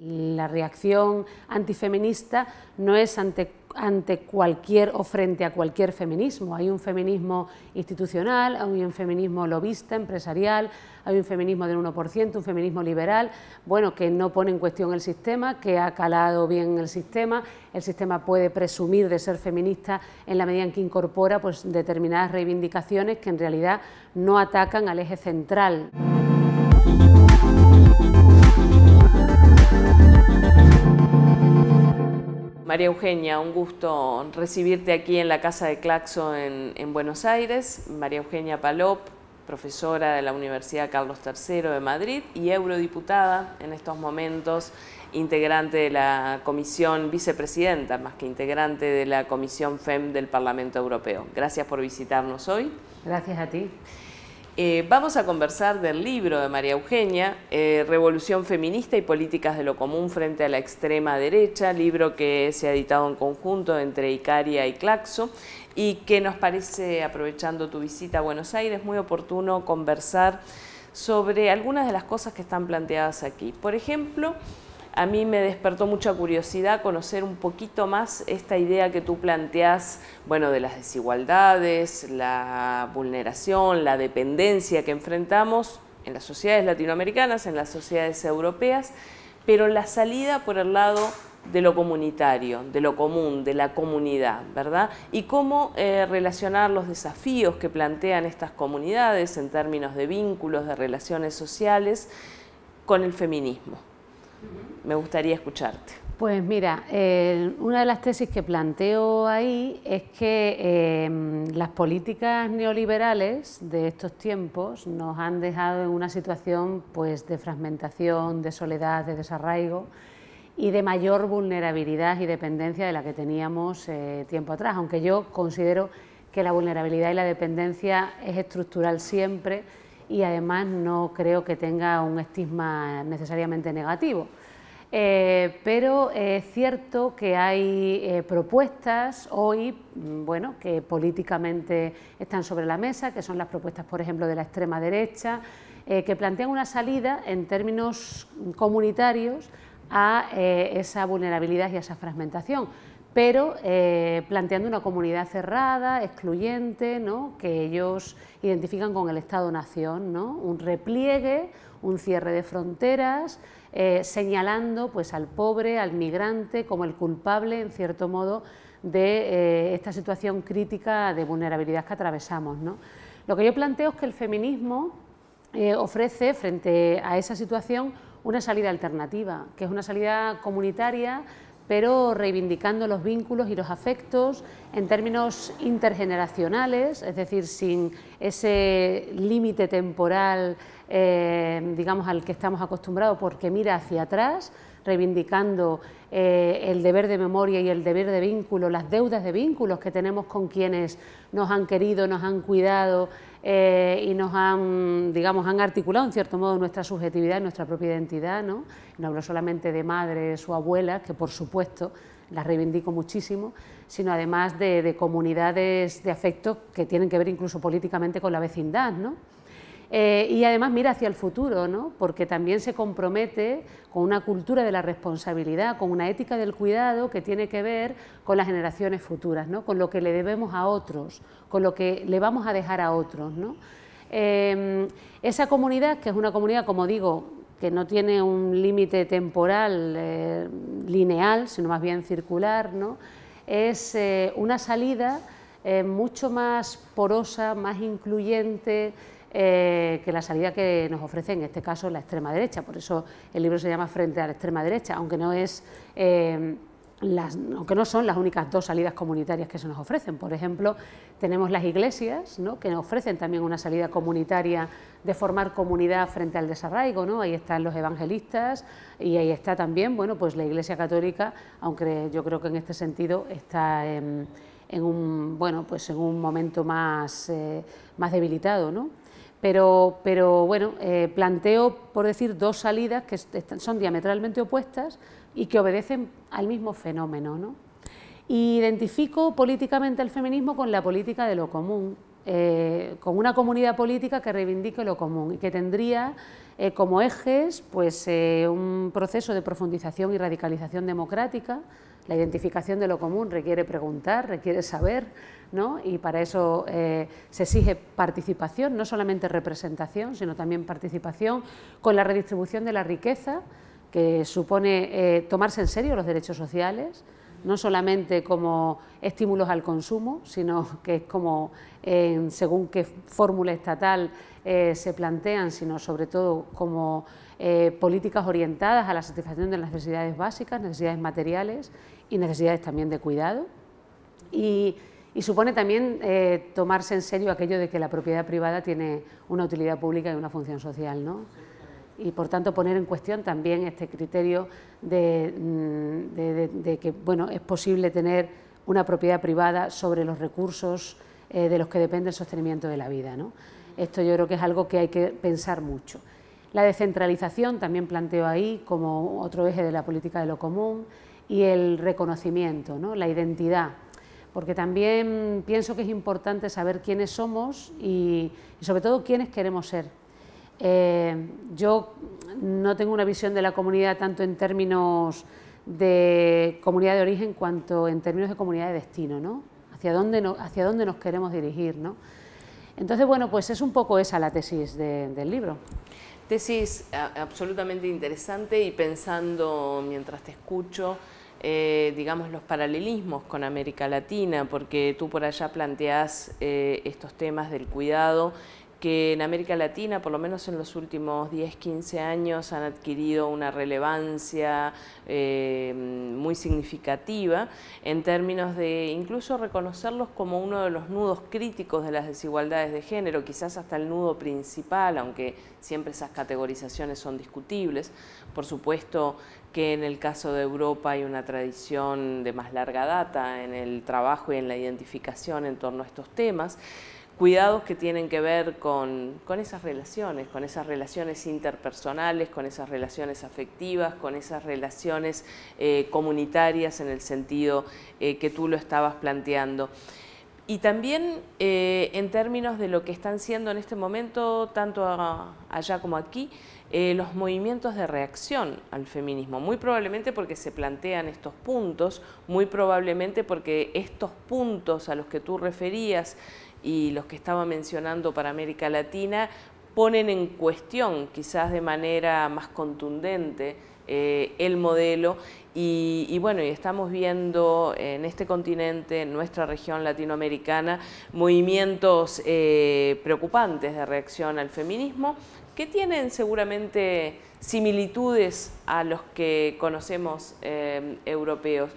La reacción antifeminista no es ante, cualquier o frente a cualquier feminismo. Hay un feminismo institucional, hay un feminismo lobista, empresarial, hay un feminismo del 1%, un feminismo liberal, bueno, que no pone en cuestión el sistema, que ha calado bien el sistema. El sistema puede presumir de ser feminista en la medida en que incorpora pues, determinadas reivindicaciones que en realidad no atacan al eje central. María Eugenia, un gusto recibirte aquí en la Casa de Claxo en, Buenos Aires. María Eugenia Palop, profesora de la Universidad Carlos III de Madrid y eurodiputada en estos momentos, integrante de la comisión, vicepresidenta más que integrante de la comisión FEM del Parlamento Europeo. Gracias por visitarnos hoy. Gracias a ti. Eh, vamos a conversar del libro de María Eugenia, eh, Revolución Feminista y Políticas de lo Común frente a la Extrema Derecha, libro que se ha editado en conjunto entre Icaria y Claxo y que nos parece, aprovechando tu visita a Buenos Aires, muy oportuno conversar sobre algunas de las cosas que están planteadas aquí. Por ejemplo, a mí me despertó mucha curiosidad conocer un poquito más esta idea que tú planteas, bueno, de las desigualdades, la vulneración, la dependencia que enfrentamos en las sociedades latinoamericanas, en las sociedades europeas, pero la salida por el lado de lo comunitario, de lo común, de la comunidad, ¿verdad? Y cómo eh, relacionar los desafíos que plantean estas comunidades en términos de vínculos, de relaciones sociales, con el feminismo. Me gustaría escucharte. Pues mira, una de las tesis que planteo ahí es que em, las políticas neoliberales de estos tiempos nos han dejado en una situación pues, de fragmentación, de soledad, de desarraigo y de mayor vulnerabilidad y dependencia de la que teníamos eh, tiempo atrás, aunque yo considero que la vulnerabilidad y la dependencia es estructural siempre y además no creo que tenga un estigma necesariamente negativo. Eh, pero es cierto que hay eh, propuestas hoy, mm, bueno, que políticamente están sobre la mesa, que son las propuestas, por ejemplo, de la extrema derecha, eh, que plantean una salida en términos mm, comunitarios a eh, esa vulnerabilidad y a esa fragmentación, pero eh, planteando una comunidad cerrada, excluyente, ¿no? que ellos identifican con el Estado-Nación, un repliegue, un cierre de fronteras, eh, señalando pues, al pobre, al migrante, como el culpable, en cierto modo, de esta situación crítica de vulnerabilidad que atravesamos. Lo que yo planteo es que el feminismo ofrece, frente a esa situación, una salida alternativa, que es una salida comunitaria, pero reivindicando los vínculos y los afectos en términos intergeneracionales, es decir, sin ese límite temporal, eh, digamos, al que estamos acostumbrados, porque mira hacia atrás, reivindicando eh, el deber de memoria y el deber de vínculo, las deudas de vínculos que tenemos con quienes nos han querido, nos han cuidado, eh, y nos han, digamos, han articulado en cierto modo nuestra subjetividad nuestra propia identidad. No, no hablo solamente de madres o abuelas, que por supuesto las reivindico muchísimo, sino además de, de comunidades de afecto que tienen que ver incluso políticamente con la vecindad. ¿no? Eh, y además mira hacia el futuro, porque también se compromete con una cultura de la responsabilidad, con una ética del cuidado que tiene que ver con las generaciones futuras, con lo que le debemos a otros, con lo que le vamos a dejar a otros. Em, esa comunidad, que es una comunidad, como digo, que no tiene un límite temporal eh, lineal, sino más bien circular, es eh, una salida mucho más porosa, más incluyente, eh, que la salida que nos ofrece en este caso la extrema derecha. Por eso el libro se llama Frente a la extrema derecha, aunque no es... Eh, no son las únicas dos salidas comunitarias que se nos ofrecen. Por ejemplo, tenemos las iglesias, ¿no? que nos ofrecen también una salida comunitaria de formar comunidad frente al desarraigo. ¿no? Ahí están los evangelistas y ahí está también bueno, pues la Iglesia Católica, aunque yo creo que en este sentido está en, un, bueno, pues en un momento más, eh, más debilitado. ¿no? Pero, pero bueno, eh, planteo, por decir, dos salidas que son diametralmente opuestas y que obedecen al mismo fenómeno. ¿no? identifico políticamente el feminismo con la política de lo común, eh, con una comunidad política que reivindique lo común y que tendría eh, como ejes pues, eh, un proceso de profundización y radicalización democrática. La identificación de lo común requiere preguntar, requiere saber, ¿no? y para eso se exige participación, no solamente representación, sino también participación con la redistribución de la riqueza, que supone tomarse en serio los derechos sociales, no solamente como estímulos al consumo, sino que es como según qué fórmula estatal eh, se plantean, sino sobre todo como eh, políticas orientadas a la satisfacción de las necesidades básicas, necesidades materiales y necesidades también de cuidado. Y, y supone también eh, tomarse en serio aquello de que la propiedad privada tiene una utilidad pública y una función social. ¿no? y por tanto poner en cuestión también este criterio mm, de, que bueno, es posible tener una propiedad privada sobre los recursos eh, de los que depende el sostenimiento de la vida. Esto yo creo que es algo que hay que pensar mucho. La descentralización también planteo ahí como otro eje de la política de lo común y el reconocimiento, ¿no? la identidad porque también pienso que es importante saber quiénes somos y, sobre todo quiénes queremos ser. Eh, yo no tengo una visión de la comunidad tanto en términos de comunidad de origen cuanto en términos de comunidad de destino, ¿no? Hacia dónde, no, hacia dónde nos queremos dirigir, ¿no? Entonces, bueno, pues es un poco esa la tesis del libro. Tesis eh, absolutamente interesante y pensando mientras te escucho, eh, digamos, los paralelismos con América Latina, porque tú por allá planteas estos temas del cuidado que en América Latina, por lo menos en los últimos 10, 15 años, han adquirido una relevancia eh, muy significativa en términos de incluso reconocerlos como uno de los nudos críticos de las desigualdades de género, quizás hasta el nudo principal, aunque siempre esas categorizaciones son discutibles. Por supuesto que en el caso de Europa hay una tradición de más larga data en el trabajo y en la identificación en torno a estos temas cuidados que tienen que ver con, esas relaciones, con esas relaciones interpersonales, con esas relaciones afectivas, con esas relaciones eh, comunitarias en el sentido eh, que tú lo estabas planteando. Y también eh, en términos de lo que están siendo en este momento, tanto allá como aquí, eh, los movimientos de reacción al feminismo. Muy probablemente porque se plantean estos puntos, muy probablemente porque estos puntos a los que tú referías y los que estaba mencionando para América Latina ponen en cuestión, quizás de manera más contundente, eh, el modelo y, bueno, y estamos viendo en este continente, en nuestra región latinoamericana, movimientos eh, preocupantes de reacción al feminismo que tienen seguramente similitudes a los que conocemos eh, europeos.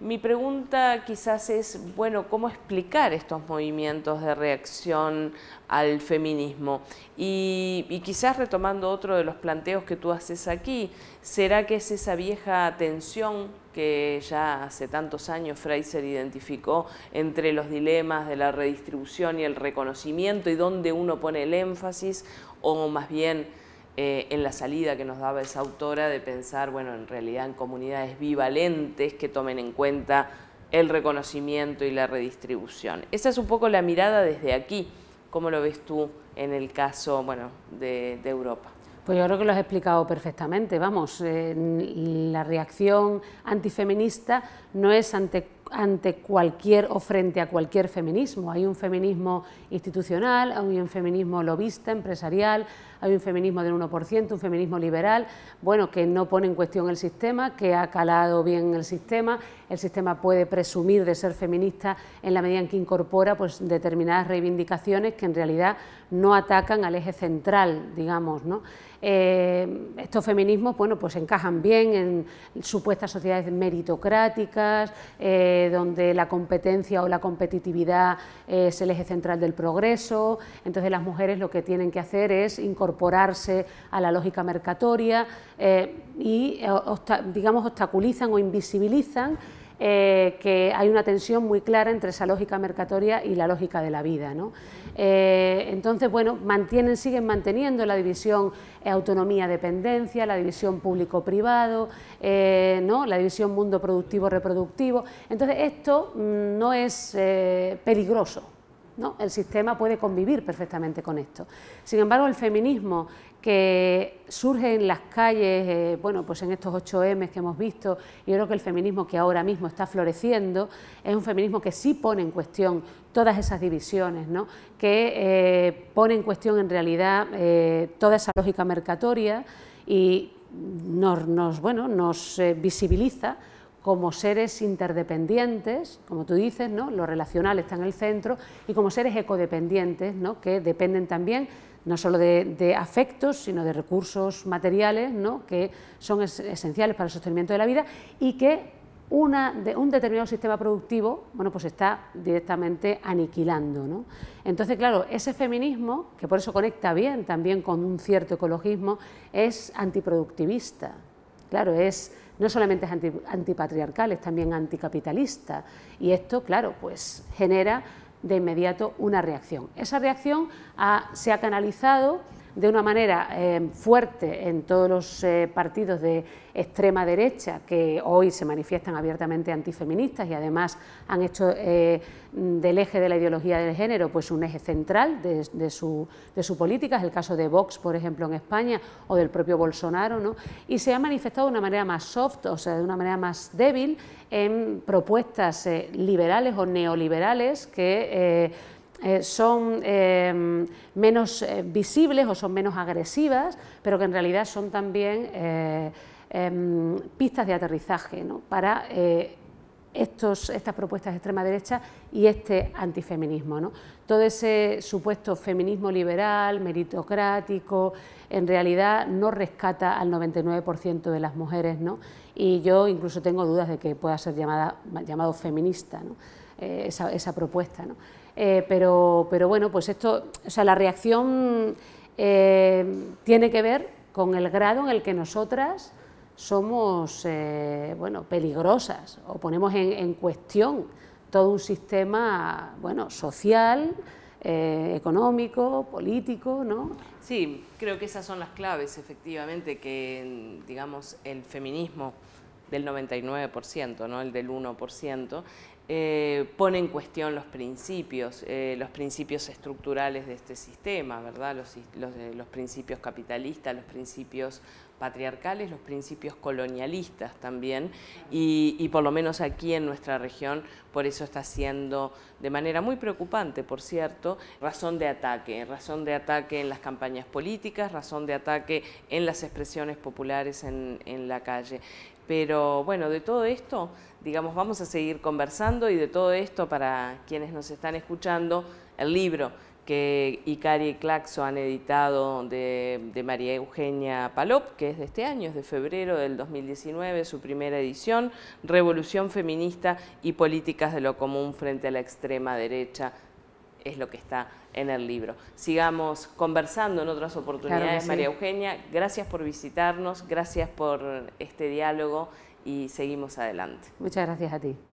Mi pregunta quizás es, bueno, ¿cómo explicar estos movimientos de reacción al feminismo? Y, quizás retomando otro de los planteos que tú haces aquí, ¿será que es esa vieja tensión que ya hace tantos años Fraser identificó entre los dilemas de la redistribución y el reconocimiento y dónde uno pone el énfasis? O más bien eh, en la salida que nos daba esa autora de pensar, bueno, en realidad en comunidades bivalentes que tomen en cuenta el reconocimiento y la redistribución. Esa es un poco la mirada desde aquí. ¿Cómo lo ves tú en el caso bueno, de, Europa? Pues yo creo que lo has explicado perfectamente. Vamos, eh, la reacción antifeminista no es ante ante cualquier o frente a cualquier feminismo. Hay un feminismo institucional, hay un feminismo lobista, empresarial, hay un feminismo del 1%, un feminismo liberal, bueno, que no pone en cuestión el sistema, que ha calado bien el sistema. El sistema puede presumir de ser feminista en la medida en que incorpora pues, determinadas reivindicaciones que en realidad no atacan al eje central, digamos, ¿no? Eh, estos feminismos, bueno, pues encajan bien en supuestas sociedades meritocráticas, eh, donde la competencia o la competitividad eh, es el eje central del progreso. Entonces las mujeres lo que tienen que hacer es incorporarse a la lógica mercatoria y, digamos, obstaculizan o invisibilizan eh, que hay una tensión muy clara entre esa lógica mercatoria y la lógica de la vida. Eh, entonces, bueno, mantienen, siguen manteniendo la división eh, autonomía-dependencia, la división público-privado, ¿no? la división mundo productivo-reproductivo. Entonces, esto mm, no es peligroso el sistema puede convivir perfectamente con esto. Sin embargo, el feminismo que surge en las calles, eh, bueno, pues en estos 8M que hemos visto, yo creo que el feminismo que ahora mismo está floreciendo es un feminismo que sí pone en cuestión todas esas divisiones, ¿no? que eh, pone en cuestión en realidad eh, toda esa lógica mercatoria y nos bueno, nos visibiliza como seres interdependientes, como tú dices, ¿no? lo relacional está en el centro, y como seres ecodependientes, ¿no? que dependen también no solo de, afectos, sino de recursos materiales ¿no? que son esenciales para el sostenimiento de la vida y que una, de, un determinado sistema productivo bueno, pues está directamente aniquilando. Entonces, claro, ese feminismo, que por eso conecta bien también con un cierto ecologismo, es antiproductivista. Claro, es no solamente es antipatriarcal, es también anticapitalista. Y esto, claro, pues genera de inmediato una reacción. Esa reacción se ha canalizado de una manera eh, fuerte en todos los eh, partidos de extrema derecha que hoy se manifiestan abiertamente antifeministas y además han hecho eh, del eje de la ideología del género pues un eje central de, de, su, de, su, política, es el caso de Vox, por ejemplo, en España o del propio Bolsonaro, ¿no? y se ha manifestado de una manera más soft, o sea, de una manera más débil en propuestas liberales o neoliberales que eh, son eh, menos eh, visibles o son menos agresivas, pero que en realidad son también em, pistas de aterrizaje para estas propuestas de extrema derecha y este antifeminismo. Todo ese supuesto feminismo liberal, meritocrático, en realidad no rescata al 99% de las mujeres ¿no? y yo incluso tengo dudas de que pueda ser llamada, llamado feminista esa, propuesta. Eh, pero, pero bueno, pues esto, o sea, la reacción eh, tiene que ver con el grado en el que nosotras somos eh, bueno, peligrosas o ponemos en, cuestión todo un sistema bueno, social, económico, político, ¿no? Sí, creo que esas son las claves, efectivamente, que digamos el feminismo del 99%, ¿no? el del 1%, eh, pone en cuestión los principios, eh, los principios estructurales de este sistema, ¿verdad? Eh, los, principios capitalistas, los principios patriarcales, los principios colonialistas también, y, por lo menos aquí en nuestra región, por eso está siendo de manera muy preocupante, por cierto, razón de ataque, razón de ataque en las campañas políticas, razón de ataque en las expresiones populares en la calle. Pero bueno, de todo esto, digamos, vamos a seguir conversando y de todo esto, para quienes nos están escuchando, el libro que Icari y Claxo han editado de, de, María Eugenia Palop, que es de este año, es de febrero del 2019, su primera edición, Revolución Feminista y Políticas de lo Común frente a la extrema derecha es lo que está en el libro. Sigamos conversando en otras oportunidades, María Eugenia. Gracias por visitarnos, gracias por este diálogo y seguimos adelante. Muchas gracias a ti.